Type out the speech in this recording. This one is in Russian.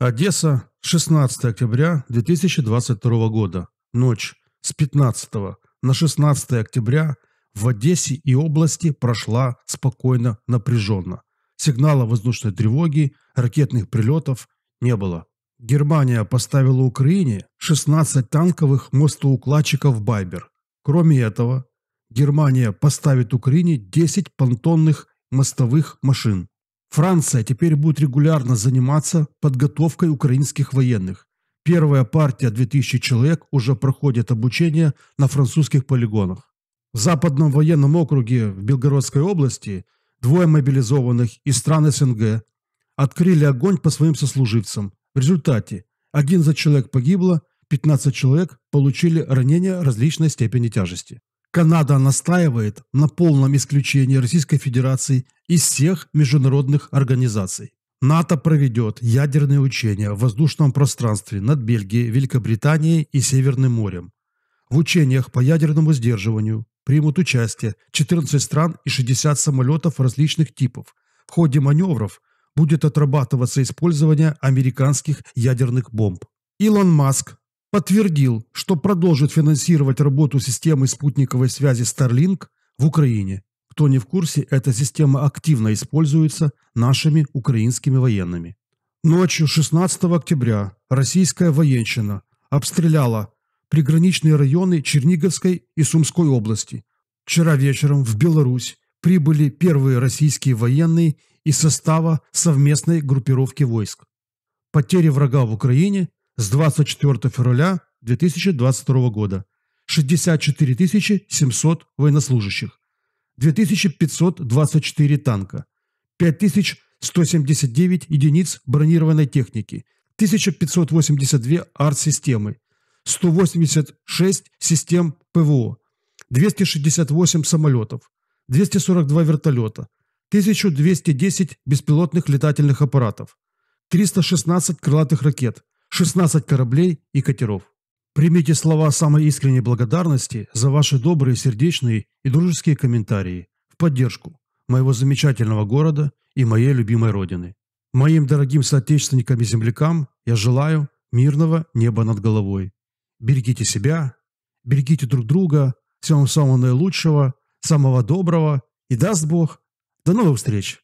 Одесса, 16 октября 2022 года. Ночь с 15 на 16 октября в Одессе и области прошла спокойно, напряженно. Сигнала воздушной тревоги, ракетных прилетов не было. Германия поставила Украине 16 танковых мостоукладчиков «Байбер». Кроме этого, Германия поставит Украине 10 понтонных мостовых машин. Франция теперь будет регулярно заниматься подготовкой украинских военных. Первая партия 2000 человек уже проходит обучение на французских полигонах. В Западном военном округе в Белгородской области двое мобилизованных из стран СНГ открыли огонь по своим сослуживцам. В результате 11 человек погибло, 15 человек получили ранения различной степени тяжести. Канада настаивает на полном исключении Российской Федерации из всех международных организаций. НАТО проведет ядерные учения в воздушном пространстве над Бельгией, Великобританией и Северным морем. В учениях по ядерному сдерживанию примут участие 14 стран и 60 самолетов различных типов. В ходе маневров будет отрабатываться использование американских ядерных бомб. Илон Маск подтвердил, что продолжит финансировать работу системы спутниковой связи Starlink в Украине. Кто не в курсе, эта система активно используется нашими украинскими военными. Ночью 16 октября российская военщина обстреляла приграничные районы Черниговской и Сумской области. Вчера вечером в Беларусь прибыли первые российские военные из состава совместной группировки войск. Потери врага в Украине с 24 февраля 2022 года 64 700 военнослужащих, 2524 танка, 5179 единиц бронированной техники, 1582 арт-системы, 186 систем ПВО, 268 самолетов, 242 вертолета, 1210 беспилотных летательных аппаратов, 316 крылатых ракет – 16 кораблей и катеров. Примите слова самой искренней благодарности за ваши добрые, сердечные и дружеские комментарии в поддержку моего замечательного города и моей любимой родины. Моим дорогим соотечественникам и землякам я желаю мирного неба над головой. Берегите себя, берегите друг друга, всем самого наилучшего, самого доброго и даст Бог. До новых встреч!